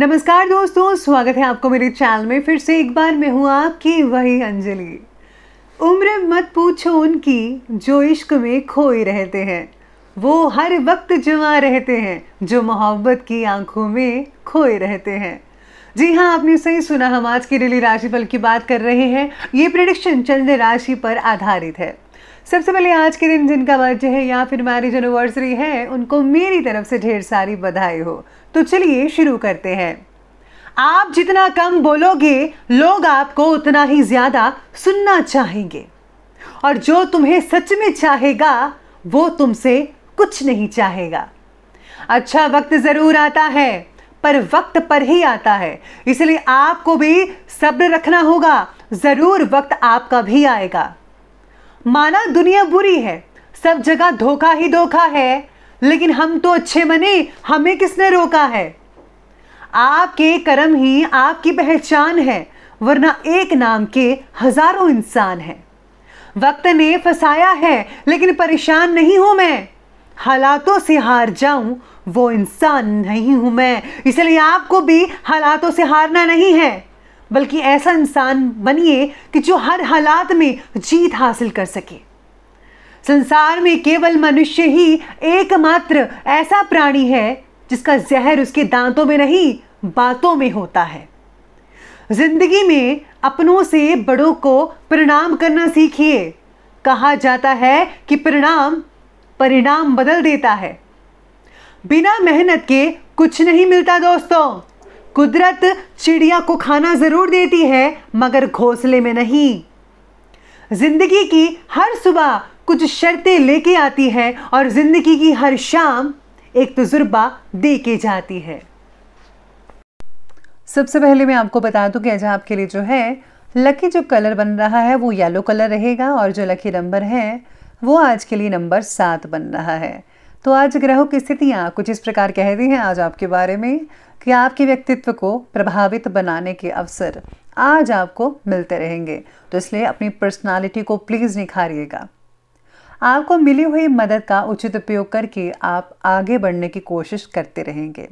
नमस्कार दोस्तों स्वागत है आपको मेरे चैनल में फिर से एक बार मैं हूँ आपकी वही अंजलि उम्र मत पूछो उनकी जो इश्क में खोए रहते हैं वो हर वक्त जमा रहते हैं जो मोहब्बत की आंखों में खोए रहते हैं जी हाँ आपने सही सुना हम आज की डेली राशिफल की बात कर रहे हैं ये प्रिडिक्शन चंद्र राशि पर आधारित है सबसे पहले आज के दिन जिनका बर्थडे है या फिर मैरिज एनिवर्सरी है उनको मेरी तरफ से ढेर सारी बधाई हो तो चलिए शुरू करते हैं आप जितना कम बोलोगे लोग आपको उतना ही ज़्यादा सुनना चाहेंगे और जो तुम्हें सच में चाहेगा वो तुमसे कुछ नहीं चाहेगा अच्छा वक्त ज़रूर आता है पर वक्त पर ही आता है इसलिए आपको भी सब्र रखना होगा ज़रूर वक्त आपका भी आएगा माना दुनिया बुरी है सब जगह धोखा ही धोखा है लेकिन हम तो अच्छे बने हमें किसने रोका है आपके कर्म ही आपकी पहचान है वरना एक नाम के हजारों इंसान हैं वक्त ने फसाया है लेकिन परेशान नहीं हूं मैं हालातों से हार जाऊं वो इंसान नहीं हूं मैं इसलिए आपको भी हालातों से हारना नहीं है बल्कि ऐसा इंसान बनिए कि जो हर हालात में जीत हासिल कर सके संसार में केवल मनुष्य ही एकमात्र ऐसा प्राणी है जिसका जहर उसके दांतों में नहीं बातों में होता है जिंदगी में अपनों से बड़ों को प्रणाम करना सीखिए कहा जाता है कि प्रणाम परिणाम बदल देता है बिना मेहनत के कुछ नहीं मिलता दोस्तों कुदरत चिड़िया को खाना ज़रूर देती है मगर घोंसले में नहीं ज़िंदगी की हर सुबह कुछ शर्तें लेके आती है और ज़िंदगी की हर शाम एक तजुर्बा दे के जाती है सबसे पहले मैं आपको बता दूं कि आज आपके लिए जो है लकी जो कलर बन रहा है वो येलो कलर रहेगा और जो लकी नंबर है वो आज के लिए नंबर सात बन रहा है तो आज ग्रहों की स्थितियाँ कुछ इस प्रकार कह रही हैं आज आपके बारे में कि आपके व्यक्तित्व को प्रभावित बनाने के अवसर आज आपको मिलते रहेंगे तो इसलिए अपनी पर्सनालिटी को प्लीज़ निखारिएगा आपको मिली हुई मदद का उचित उपयोग करके आप आगे बढ़ने की कोशिश करते रहेंगे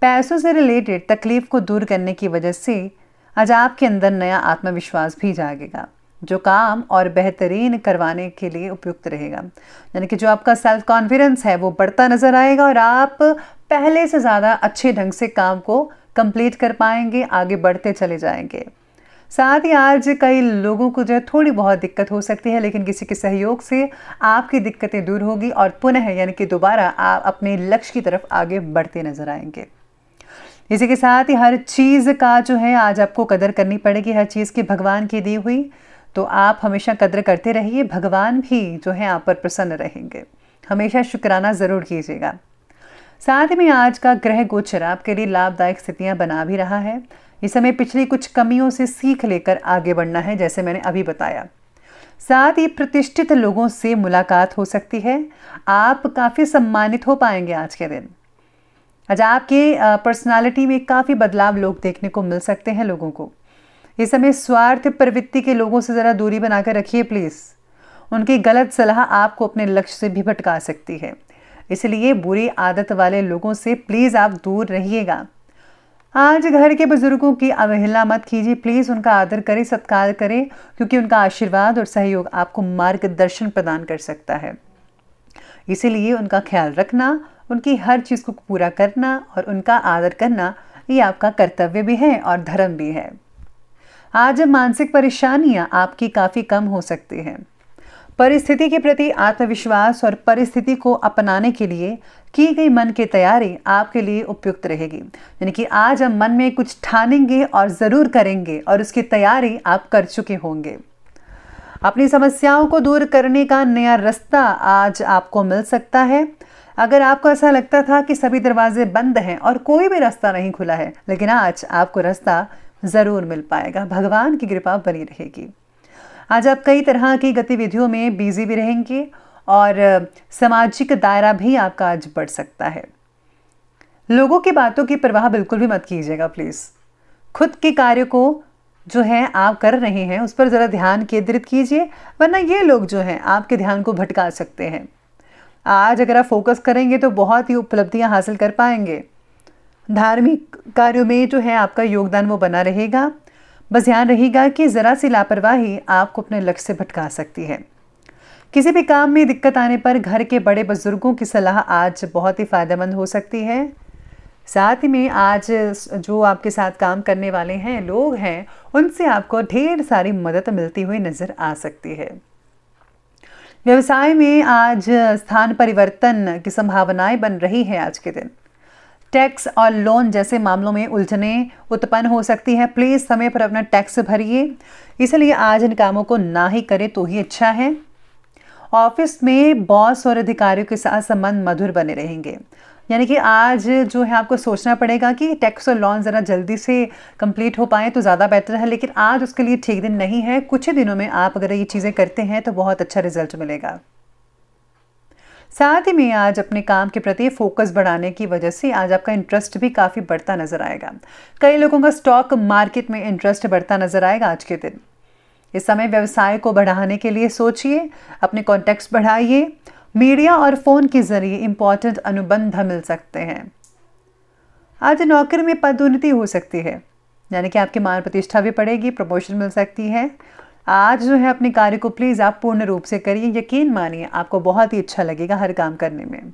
पैसों से रिलेटेड तकलीफ को दूर करने की वजह से आज आपके अंदर नया आत्मविश्वास भी जागेगा जो काम और बेहतरीन करवाने के लिए उपयुक्त रहेगा यानी कि जो आपका सेल्फ कॉन्फिडेंस है वो बढ़ता नज़र आएगा और आप पहले से ज़्यादा अच्छे ढंग से काम को कंप्लीट कर पाएंगे आगे बढ़ते चले जाएंगे साथ ही आज कई लोगों को जो है थोड़ी बहुत दिक्कत हो सकती है लेकिन किसी के सहयोग से आपकी दिक्कतें दूर होगी और पुनः यानी कि दोबारा आप अपने लक्ष्य की तरफ आगे बढ़ते नजर आएंगे इसी के साथ ही हर चीज़ का जो है आज आपको कदर करनी पड़ेगी हर चीज़ की भगवान की दी हुई तो आप हमेशा कद्र करते रहिए भगवान भी जो है आप पर प्रसन्न रहेंगे हमेशा शुक्राना ज़रूर कीजिएगा साथ में आज का ग्रह गोचर आपके लिए लाभदायक स्थितियां बना भी रहा है इस समय पिछली कुछ कमियों से सीख लेकर आगे बढ़ना है जैसे मैंने अभी बताया साथ ही प्रतिष्ठित लोगों से मुलाकात हो सकती है आप काफ़ी सम्मानित हो पाएंगे आज के दिन आज आपके पर्सनालिटी में काफ़ी बदलाव लोग देखने को मिल सकते हैं लोगों को इस समय स्वार्थ प्रवृत्ति के लोगों से ज़रा दूरी बनाकर रखिए प्लीज़ उनकी गलत सलाह आपको अपने लक्ष्य से भी भटका सकती है इसलिए बुरी आदत वाले लोगों से प्लीज़ आप दूर रहिएगा आज घर के बुजुर्गों की अवहेलना मत कीजिए प्लीज़ उनका आदर करें सत्कार करें क्योंकि उनका आशीर्वाद और सहयोग आपको मार्गदर्शन प्रदान कर सकता है इसीलिए उनका ख्याल रखना उनकी हर चीज़ को पूरा करना और उनका आदर करना ये आपका कर्तव्य भी है और धर्म भी है आज मानसिक परेशानियां आपकी काफ़ी कम हो सकती हैं परिस्थिति के प्रति आत्मविश्वास और परिस्थिति को अपनाने के लिए की गई मन की तैयारी आपके लिए उपयुक्त रहेगी यानी कि आज हम मन में कुछ ठानेंगे और ज़रूर करेंगे और उसकी तैयारी आप कर चुके होंगे अपनी समस्याओं को दूर करने का नया रास्ता आज आपको मिल सकता है अगर आपको ऐसा लगता था कि सभी दरवाजे बंद हैं और कोई भी रास्ता नहीं खुला है लेकिन आज आपको रास्ता ज़रूर मिल पाएगा भगवान की कृपा बनी रहेगी आज आप कई तरह की गतिविधियों में बिजी भी रहेंगे और सामाजिक दायरा भी आपका आज बढ़ सकता है लोगों की बातों की परवाह बिल्कुल भी मत कीजिएगा प्लीज़ खुद के कार्य को जो है आप कर रहे हैं उस पर ज़रा ध्यान केंद्रित कीजिए वरना ये लोग जो हैं आपके ध्यान को भटका सकते हैं आज अगर आप फोकस करेंगे तो बहुत ही उपलब्धियां हासिल कर पाएंगे धार्मिक कार्यों में जो है आपका योगदान वो बना रहेगा बस ध्यान रहेगा कि ज़रा सी लापरवाही आपको अपने लक्ष्य से भटका सकती है किसी भी काम में दिक्कत आने पर घर के बड़े बुजुर्गों की सलाह आज बहुत ही फ़ायदेमंद हो सकती है साथ ही में आज जो आपके साथ काम करने वाले हैं लोग हैं उनसे आपको ढेर सारी मदद मिलती हुई नज़र आ सकती है व्यवसाय में आज स्थान परिवर्तन की संभावनाएं बन रही हैं आज के दिन टैक्स और लोन जैसे मामलों में उलझने उत्पन्न हो सकती है प्लीज़ समय पर अपना टैक्स भरिए इसलिए आज इन कामों को ना ही करें तो ही अच्छा है ऑफिस में बॉस और अधिकारियों के साथ संबंध मधुर बने रहेंगे यानी कि आज जो है आपको सोचना पड़ेगा कि टैक्स और लोन ज़रा जल्दी से कंप्लीट हो पाए तो ज़्यादा बेटर है लेकिन आज उसके लिए ठीक दिन नहीं है कुछ ही दिनों में आप अगर ये चीज़ें करते हैं तो बहुत अच्छा रिजल्ट मिलेगा साथ ही में आज अपने काम के प्रति फोकस बढ़ाने की वजह से आज आपका इंटरेस्ट भी काफ़ी बढ़ता नजर आएगा कई लोगों का स्टॉक मार्केट में इंटरेस्ट बढ़ता नजर आएगा आज के दिन इस समय व्यवसाय को बढ़ाने के लिए सोचिए अपने कॉन्टेक्ट बढ़ाइए मीडिया और फ़ोन के ज़रिए इम्पॉर्टेंट अनुबंध मिल सकते हैं आज नौकरी में पदोन्नति हो सकती है यानी कि आपकी मान प्रतिष्ठा भी पड़ेगी प्रमोशन मिल सकती है आज जो है अपने कार्य को प्लीज़ आप पूर्ण रूप से करिए यकीन मानिए आपको बहुत ही अच्छा लगेगा हर काम करने में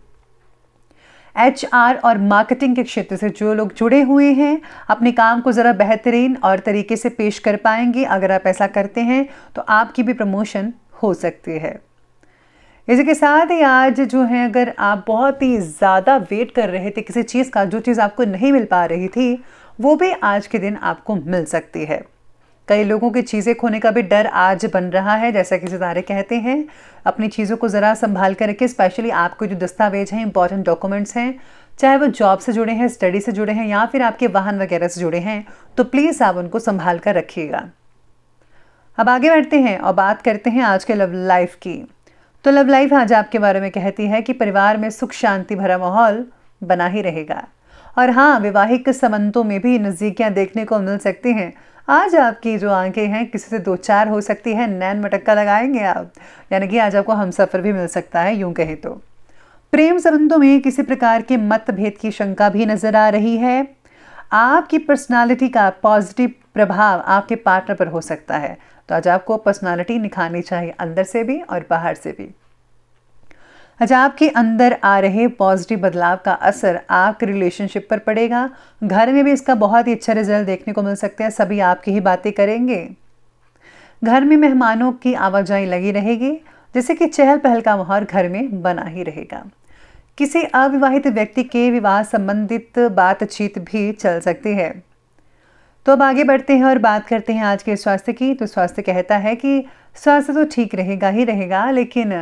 एच और मार्केटिंग के क्षेत्र से जो लोग जुड़े हुए हैं अपने काम को ज़रा बेहतरीन और तरीके से पेश कर पाएंगे अगर आप ऐसा करते हैं तो आपकी भी प्रमोशन हो सकती है इसी के साथ ही आज जो है अगर आप बहुत ही ज़्यादा वेट कर रहे थे किसी चीज़ का जो चीज़ आपको नहीं मिल पा रही थी वो भी आज के दिन आपको मिल सकती है कई लोगों की चीज़ें खोने का भी डर आज बन रहा है जैसा कि सितारे कहते हैं अपनी चीज़ों को ज़रा संभाल कर रखें स्पेशली आपके जो दस्तावेज हैं इंपॉर्टेंट डॉक्यूमेंट्स हैं चाहे वो जॉब से जुड़े हैं स्टडी से जुड़े हैं या फिर आपके वाहन वगैरह से जुड़े हैं तो प्लीज़ आप उनको संभाल कर रखिएगा अब आगे बढ़ते हैं और बात करते हैं आज के लव लाइफ की तो लव लाइफ आज आपके बारे में कहती है कि परिवार में सुख शांति भरा माहौल बना ही रहेगा और हाँ वैवाहिक संबंधों में भी नजदीकियां देखने को मिल सकती हैं आज आपकी जो आंखें हैं किसी से दो चार हो सकती है नैन मटक्का लगाएंगे आप यानी कि आज आपको हम सफ़र भी मिल सकता है यूं कहें तो प्रेम संबंधों में किसी प्रकार के मतभेद की शंका भी नज़र आ रही है आपकी पर्सनालिटी का पॉजिटिव प्रभाव आपके पार्टनर पर हो सकता है तो आज आपको पर्सनालिटी निखारनी चाहिए अंदर से भी और बाहर से भी अच्छा आपके अंदर आ रहे पॉजिटिव बदलाव का असर आपके रिलेशनशिप पर पड़ेगा घर में भी इसका बहुत ही अच्छा रिजल्ट देखने को मिल सकता है सभी आपकी ही बातें करेंगे घर में मेहमानों की आवाजाही लगी रहेगी जैसे कि चहल पहल का माहौल घर में बना ही रहेगा किसी अविवाहित व्यक्ति के विवाह संबंधित बातचीत भी चल सकती है तो अब आगे बढ़ते हैं और बात करते हैं आज के स्वास्थ्य की तो स्वास्थ्य कहता है कि स्वास्थ्य तो ठीक रहेगा ही रहेगा लेकिन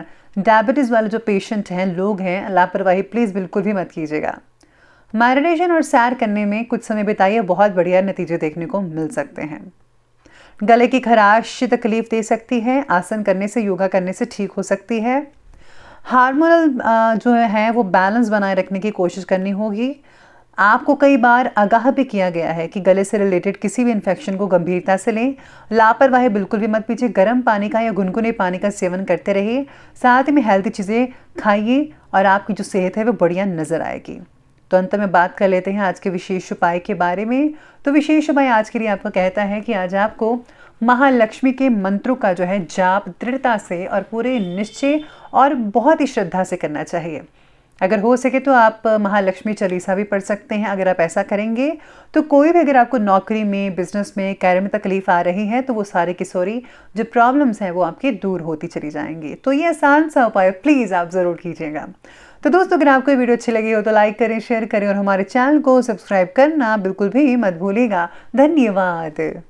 डायबिटीज़ वाले जो पेशेंट हैं लोग हैं लापरवाही प्लीज़ बिल्कुल भी मत कीजिएगा मैरिनेशन और सैर करने में कुछ समय बिताइए बहुत बढ़िया नतीजे देखने को मिल सकते हैं गले की खराश तकलीफ दे सकती है आसन करने से योगा करने से ठीक हो सकती है हार्मोनल जो है वो बैलेंस बनाए रखने की कोशिश करनी होगी आपको कई बार आगाह भी किया गया है कि गले से रिलेटेड किसी भी इन्फेक्शन को गंभीरता से लें लापरवाही बिल्कुल भी मत पीजिए गर्म पानी का या गुनगुने पानी का सेवन करते रहिए साथ ही में हेल्थी चीज़ें खाइए और आपकी जो सेहत है वो बढ़िया नज़र आएगी तो अंत में बात कर लेते हैं आज के विशेष उपाय के बारे में तो विशेष उपाय आज के लिए आपका कहता है कि आज आपको महालक्ष्मी के मंत्रों का जो है जाप दृढ़ता से और पूरे निश्चय और बहुत ही श्रद्धा से करना चाहिए अगर हो सके तो आप महालक्ष्मी चालीसा भी पढ़ सकते हैं अगर आप ऐसा करेंगे तो कोई भी अगर आपको नौकरी में बिजनेस में कैरियर में तकलीफ आ रही है तो वो सारे की सॉरी जो प्रॉब्लम्स हैं वो आपकी दूर होती चली जाएंगी तो ये आसान सा उपाय प्लीज़ आप ज़रूर कीजिएगा तो दोस्तों अगर आपको ये वीडियो अच्छी लगी हो तो लाइक करें शेयर करें और हमारे चैनल को सब्सक्राइब करना बिल्कुल भी मत भूलिएगा धन्यवाद